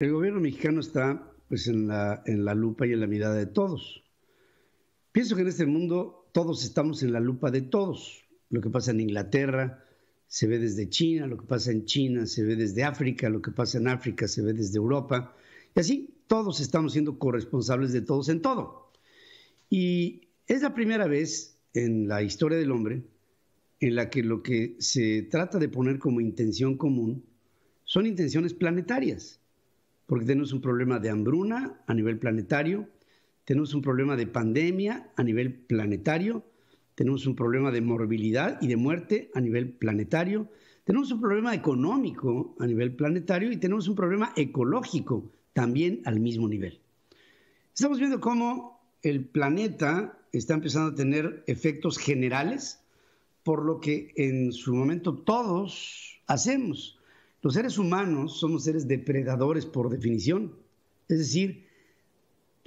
El gobierno mexicano está pues, en, la, en la lupa y en la mirada de todos. Pienso que en este mundo todos estamos en la lupa de todos. Lo que pasa en Inglaterra se ve desde China, lo que pasa en China se ve desde África, lo que pasa en África se ve desde Europa. Y así todos estamos siendo corresponsables de todos en todo. Y es la primera vez en la historia del hombre en la que lo que se trata de poner como intención común son intenciones planetarias porque tenemos un problema de hambruna a nivel planetario, tenemos un problema de pandemia a nivel planetario, tenemos un problema de morbilidad y de muerte a nivel planetario, tenemos un problema económico a nivel planetario y tenemos un problema ecológico también al mismo nivel. Estamos viendo cómo el planeta está empezando a tener efectos generales por lo que en su momento todos hacemos. Los seres humanos somos seres depredadores por definición. Es decir,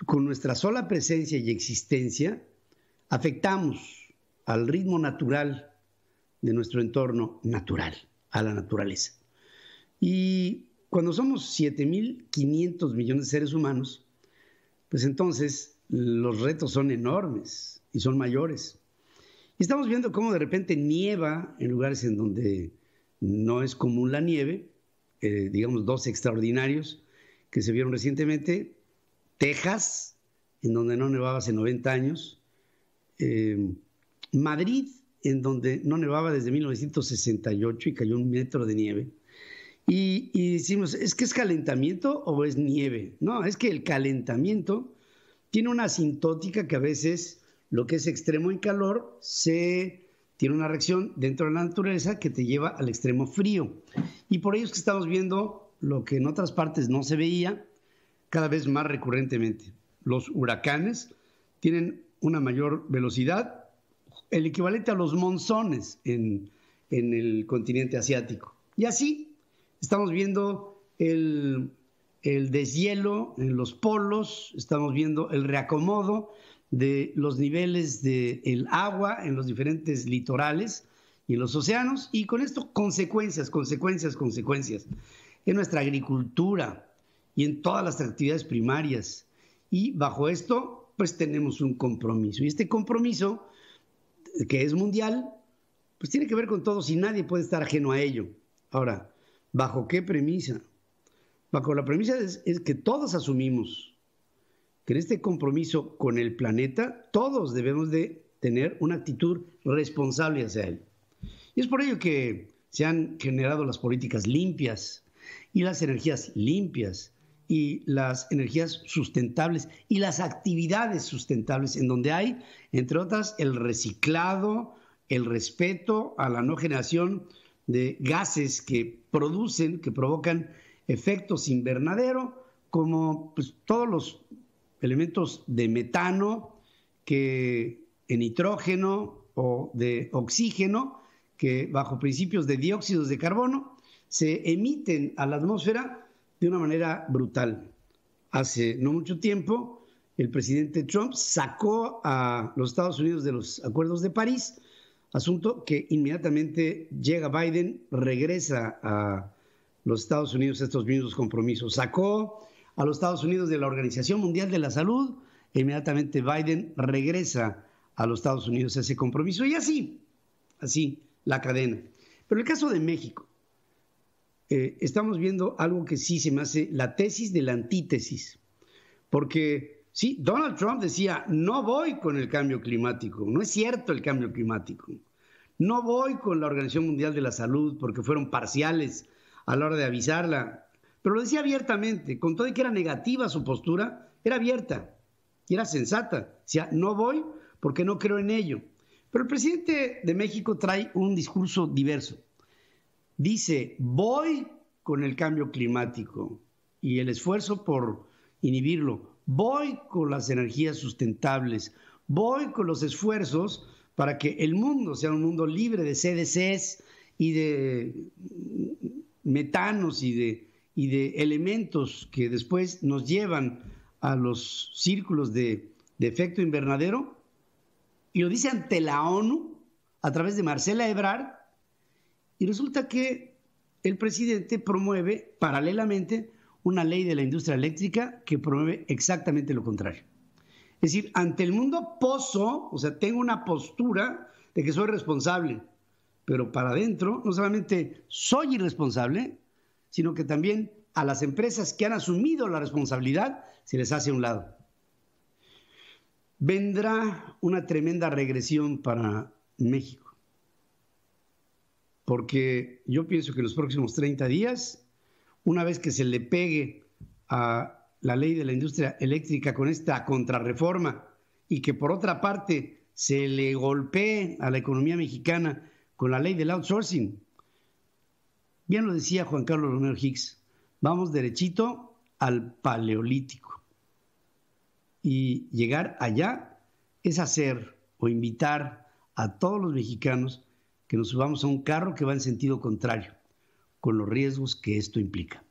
con nuestra sola presencia y existencia, afectamos al ritmo natural de nuestro entorno natural, a la naturaleza. Y cuando somos 7.500 millones de seres humanos, pues entonces los retos son enormes y son mayores. Y estamos viendo cómo de repente nieva en lugares en donde no es común la nieve, eh, digamos dos extraordinarios que se vieron recientemente, Texas, en donde no nevaba hace 90 años, eh, Madrid, en donde no nevaba desde 1968 y cayó un metro de nieve. Y, y, decimos, ¿es que es calentamiento o es nieve? No, es que el calentamiento tiene una asintótica que a veces lo que es extremo en calor se tiene una reacción dentro de la naturaleza que te lleva al extremo frío. Y por ello es que estamos viendo lo que en otras partes no se veía cada vez más recurrentemente. Los huracanes tienen una mayor velocidad, el equivalente a los monzones en, el continente asiático. Y así estamos viendo el, el deshielo en los polos, estamos viendo el reacomodo de los niveles del el agua en los diferentes litorales y en los océanos, y con esto consecuencias, consecuencias, consecuencias en nuestra agricultura y en todas las actividades primarias. Y bajo esto, pues tenemos un compromiso. Y este compromiso, que es mundial, pues tiene que ver con todos y nadie puede estar ajeno a ello. Ahora, ¿bajo qué premisa? Bajo la premisa es que todos asumimos en este compromiso con el planeta todos debemos de tener una actitud responsable hacia él. Y es por ello que se han generado las políticas limpias y las energías limpias y las energías sustentables y las actividades sustentables en donde hay, entre otras, el reciclado, el respeto a la no generación de gases que producen, que provocan efectos invernadero, como pues, todos los elementos de metano, que en nitrógeno o de oxígeno, que bajo principios de dióxidos de carbono, se emiten a la atmósfera de una manera brutal. Hace no mucho tiempo, el presidente Trump sacó a los Estados Unidos de los acuerdos de París, asunto que inmediatamente llega Biden, regresa a los Estados Unidos estos mismos compromisos. Sacó a los Estados Unidos de la Organización Mundial de la Salud, inmediatamente Biden regresa a los Estados Unidos a ese compromiso. Y así, así, la cadena. Pero el caso de México, eh, estamos viendo algo que sí se me hace la tesis de la antítesis. Porque sí, Donald Trump decía, no voy con el cambio climático, no es cierto el cambio climático. No voy con la Organización Mundial de la Salud porque fueron parciales a la hora de avisarla. Pero lo decía abiertamente, con todo y que era negativa su postura, era abierta y era sensata. Decía no voy porque no creo en ello. Pero el presidente de México trae un discurso diverso. Dice, voy con el cambio climático y el esfuerzo por inhibirlo. Voy con las energías sustentables. Voy con los esfuerzos para que el mundo sea un mundo libre de CDCs y de metanos y de y de elementos que después nos llevan a los círculos de, efecto invernadero, y lo dice ante la ONU a través de Marcela Ebrard, y resulta que el presidente promueve paralelamente una ley de la industria eléctrica que promueve exactamente lo contrario. Es decir, ante el mundo pozo, o sea, tengo una postura de que soy responsable, pero para adentro no solamente soy irresponsable, sino que también a las empresas que han asumido la responsabilidad se les hace un lado. Vendrá una tremenda regresión para México, porque yo pienso que en los próximos 30 días, una vez que se le pegue a la ley de la industria eléctrica con esta contrarreforma y que por otra parte se le golpee a la economía mexicana con la ley del outsourcing, Bien lo decía Juan Carlos Romero Hicks, vamos derechito al paleolítico. Y llegar allá es hacer o invitar a todos los mexicanos que nos subamos a un carro que va en sentido contrario, con los riesgos que esto implica.